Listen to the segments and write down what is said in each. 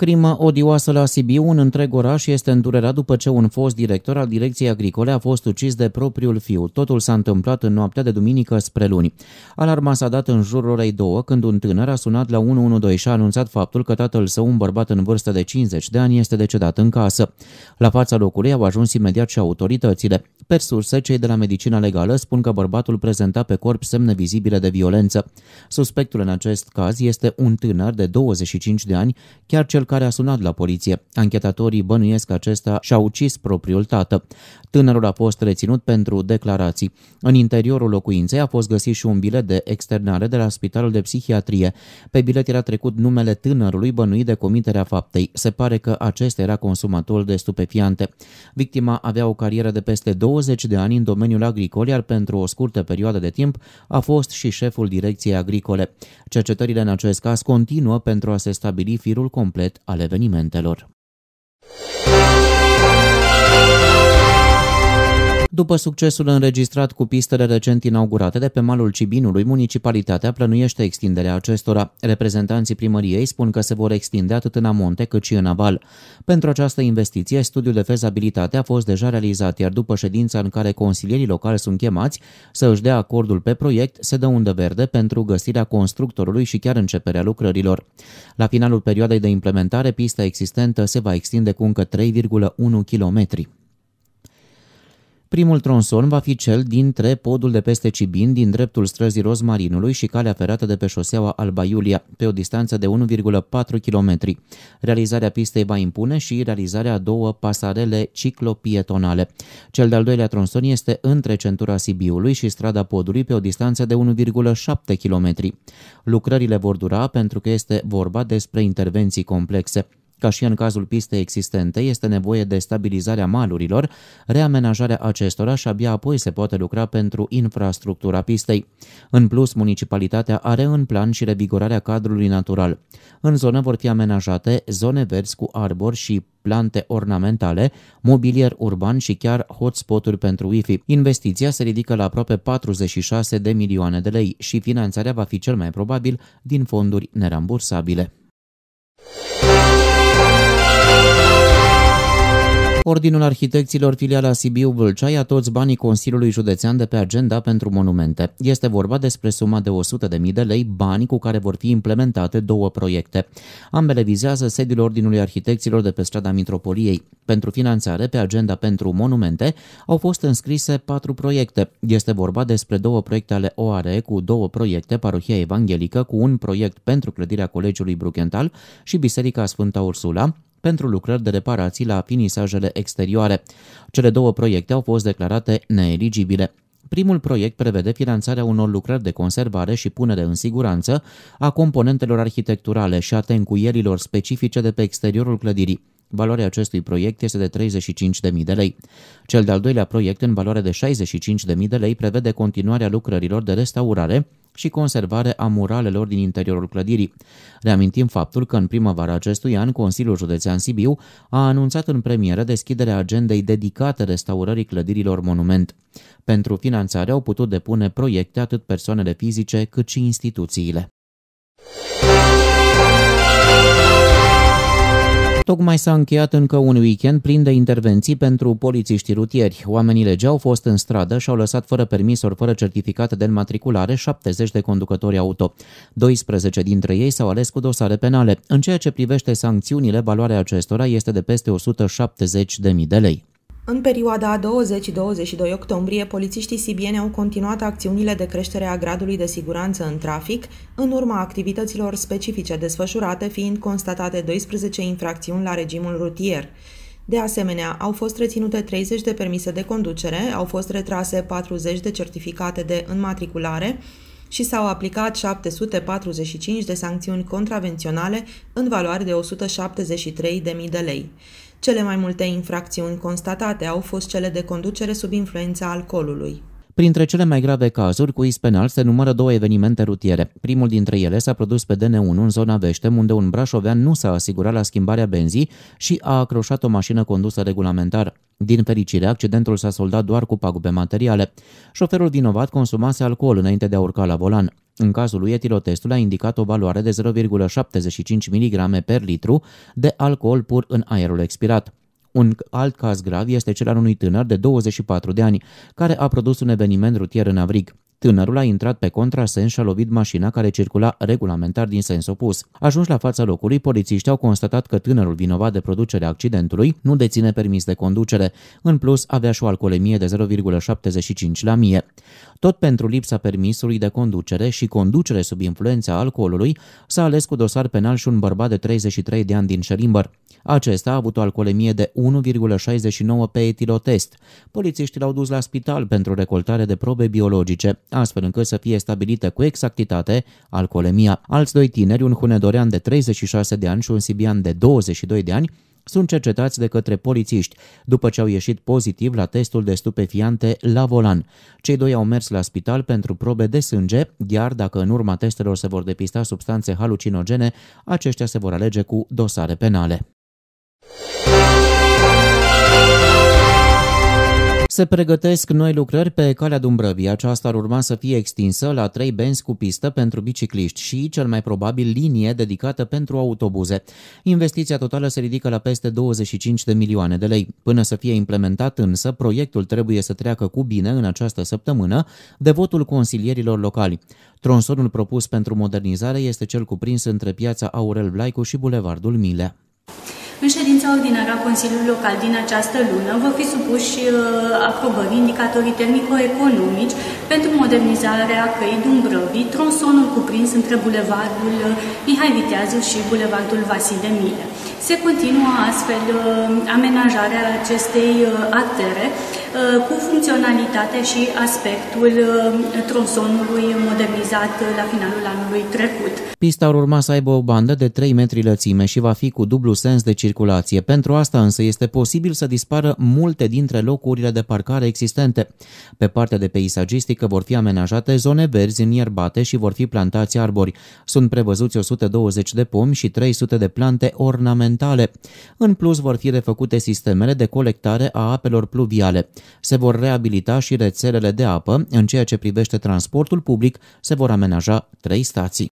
Crima odioasă la Sibiu, un întreg oraș este îndurerat după ce un fost director al Direcției Agricole a fost ucis de propriul fiu. Totul s-a întâmplat în noaptea de duminică spre luni. Alarma s-a dat în jurul orei 2, când un tânăr a sunat la 112 și a anunțat faptul că tatăl său, un bărbat în vârstă de 50 de ani, este decedat în casă. La fața locului au ajuns imediat și autoritățile. Pe surse, cei de la medicina legală spun că bărbatul prezenta pe corp semne vizibile de violență. Suspectul în acest caz este un tânăr de 25 de ani, chiar cel care a sunat la poliție. Anchetatorii bănuiesc că acesta și-a ucis propriul tată. Tânărul a fost reținut pentru declarații. În interiorul locuinței a fost găsit și un bilet de externare de la Spitalul de Psihiatrie. Pe bilet era trecut numele tânărului bănuit de comiterea faptei. Se pare că acesta era consumator de stupefiante. Victima avea o carieră de peste 20 de ani în domeniul agricol, iar pentru o scurtă perioadă de timp a fost și șeful direcției agricole. Cercetările în acest caz continuă pentru a se stabili firul complet al evenimentelor. După succesul înregistrat cu pistele recent inaugurate de pe malul Cibinului, municipalitatea plănuiește extinderea acestora. Reprezentanții primăriei spun că se vor extinde atât în amonte cât și în aval. Pentru această investiție, studiul de fezabilitate a fost deja realizat, iar după ședința în care consilierii locali sunt chemați să își dea acordul pe proiect, se dă undă verde pentru găsirea constructorului și chiar începerea lucrărilor. La finalul perioadei de implementare, pista existentă se va extinde cu încă 3,1 km. Primul tronson va fi cel dintre podul de peste Cibin, din dreptul străzii Rozmarinului și calea ferată de pe șoseaua Alba Iulia, pe o distanță de 1,4 km. Realizarea pistei va impune și realizarea a două pasarele ciclopietonale. Cel de-al doilea tronson este între centura Sibiului și strada podului pe o distanță de 1,7 km. Lucrările vor dura pentru că este vorba despre intervenții complexe. Ca și în cazul pistei existente, este nevoie de stabilizarea malurilor, reamenajarea acestora și abia apoi se poate lucra pentru infrastructura pistei. În plus, municipalitatea are în plan și revigorarea cadrului natural. În zonă vor fi amenajate zone verzi cu arbori și plante ornamentale, mobilier urban și chiar hotspoturi pentru Wi-Fi. Investiția se ridică la aproape 46 de milioane de lei și finanțarea va fi cel mai probabil din fonduri nerambursabile. Ordinul Arhitecților filiala Sibiu Vâlcea toți banii Consiliului Județean de pe agenda pentru monumente. Este vorba despre suma de 100.000 de lei, bani cu care vor fi implementate două proiecte. Ambele vizează sediul Ordinului Arhitecților de pe strada Mitropoliei. Pentru finanțare pe agenda pentru monumente au fost înscrise patru proiecte. Este vorba despre două proiecte ale OARE cu două proiecte, Parohia Evanghelică cu un proiect pentru clădirea Colegiului Bruchental și Biserica Sfânta Ursula, pentru lucrări de reparații la finisajele exterioare. Cele două proiecte au fost declarate neeligibile. Primul proiect prevede finanțarea unor lucrări de conservare și punere în siguranță a componentelor arhitecturale și a tencuierilor specifice de pe exteriorul clădirii. Valoarea acestui proiect este de 35.000 de lei. Cel de-al doilea proiect, în valoare de 65.000 de lei, prevede continuarea lucrărilor de restaurare și conservare a muralelor din interiorul clădirii. Reamintim faptul că în primăvara acestui an Consiliul Județean Sibiu a anunțat în premieră deschiderea agendei dedicate restaurării clădirilor monument. Pentru finanțare au putut depune proiecte atât persoanele fizice cât și instituțiile. Tocmai s-a încheiat încă un weekend plin de intervenții pentru polițiștii rutieri. Oamenii lege au fost în stradă și au lăsat fără permis ori fără certificat de înmatriculare 70 de conducători auto. 12 dintre ei s-au ales cu dosare penale. În ceea ce privește sancțiunile, valoarea acestora este de peste 170.000 de lei. În perioada 20-22 octombrie, polițiștii sibieni au continuat acțiunile de creștere a gradului de siguranță în trafic, în urma activităților specifice desfășurate, fiind constatate 12 infracțiuni la regimul rutier. De asemenea, au fost reținute 30 de permise de conducere, au fost retrase 40 de certificate de înmatriculare și s-au aplicat 745 de sancțiuni contravenționale în valoare de 173.000 de lei. Cele mai multe infracțiuni constatate au fost cele de conducere sub influența alcoolului. Printre cele mai grave cazuri cu is penal se numără două evenimente rutiere. Primul dintre ele s-a produs pe DN1 în zona Veștem, unde un brașovean nu s-a asigurat la schimbarea benzii și a acroșat o mașină condusă regulamentar. Din fericire, accidentul s-a soldat doar cu pagube materiale. Șoferul vinovat consumase alcool înainte de a urca la volan. În cazul lui etilotestul testul a indicat o valoare de 0,75 mg per litru de alcool pur în aerul expirat. Un alt caz grav este cel al unui tânăr de 24 de ani, care a produs un eveniment rutier în Avrig. Tânărul a intrat pe contrasens și a lovit mașina care circula regulamentar din sens opus. Ajuns la fața locului, polițiștii au constatat că tânărul vinovat de producerea accidentului nu deține permis de conducere. În plus, avea și o alcoolemie de 0,75 la mie. Tot pentru lipsa permisului de conducere și conducere sub influența alcoolului, s-a ales cu dosar penal și un bărbat de 33 de ani din Șerimbăr. Acesta a avut o alcoolemie de 1,69 pe etilotest. Polițiștii l-au dus la spital pentru recoltare de probe biologice astfel încât să fie stabilită cu exactitate alcoolemia. Alți doi tineri, un hunedorean de 36 de ani și un sibian de 22 de ani, sunt cercetați de către polițiști după ce au ieșit pozitiv la testul de stupefiante la volan. Cei doi au mers la spital pentru probe de sânge, iar dacă în urma testelor se vor depista substanțe halucinogene, aceștia se vor alege cu dosare penale. Se pregătesc noi lucrări pe calea Dumbrăvii. Aceasta ar urma să fie extinsă la trei benzi cu pistă pentru bicicliști și, cel mai probabil, linie dedicată pentru autobuze. Investiția totală se ridică la peste 25 de milioane de lei. Până să fie implementat însă, proiectul trebuie să treacă cu bine în această săptămână de votul consilierilor locali. Tronsonul propus pentru modernizare este cel cuprins între piața Aurel Blaicu și Bulevardul Milea. În ședința ordinară a Consiliului Local din această lună vor fi supuși uh, aprobării indicatorii termico-economici pentru modernizarea căii Dumbrăvii, tronsonul cuprins între bulevardul uh, Mihai Viteazu și bulevardul Vasile Mile. Se continuă astfel uh, amenajarea acestei artere, Uh, cu funcționalitate și aspectul uh, tronsonului modernizat la finalul anului trecut. Pista ar urma să aibă o bandă de 3 metri lățime și va fi cu dublu sens de circulație. Pentru asta însă este posibil să dispară multe dintre locurile de parcare existente. Pe partea de peisagistică vor fi amenajate zone verzi ierbate și vor fi plantați arbori. Sunt prevăzuți 120 de pomi și 300 de plante ornamentale. În plus vor fi refăcute sistemele de colectare a apelor pluviale. Se vor reabilita și rețelele de apă, în ceea ce privește transportul public se vor amenaja trei stații.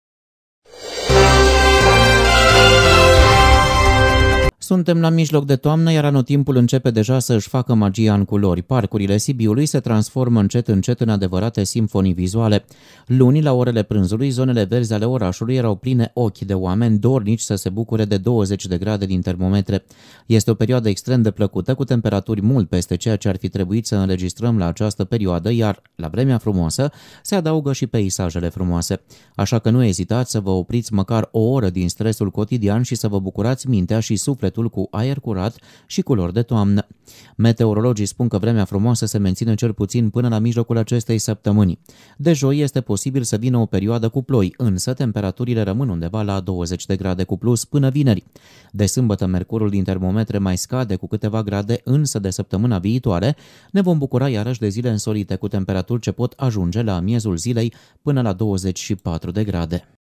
Suntem la mijloc de toamnă, iar anotimpul începe deja să își facă magia în culori. Parcurile Sibiului se transformă încet încet în adevărate simfonii vizuale. Luni, la orele prânzului, zonele verzi ale orașului erau pline ochi de oameni dornici să se bucure de 20 de grade din termometre. Este o perioadă extrem de plăcută, cu temperaturi mult peste ceea ce ar fi trebuit să înregistrăm la această perioadă, iar la vremea frumoasă se adaugă și peisajele frumoase. Așa că nu ezitați să vă opriți măcar o oră din stresul cotidian și să vă bucurați mintea și sufletul sufletul cu aer curat și culori de toamnă. Meteorologii spun că vremea frumoasă se menține cel puțin până la mijlocul acestei săptămâni. De joi este posibil să vină o perioadă cu ploi, însă temperaturile rămân undeva la 20 de grade cu plus până vineri. De sâmbătă, mercurul din termometre mai scade cu câteva grade, însă de săptămâna viitoare ne vom bucura iarăși de zile însolite cu temperaturi ce pot ajunge la miezul zilei până la 24 de grade.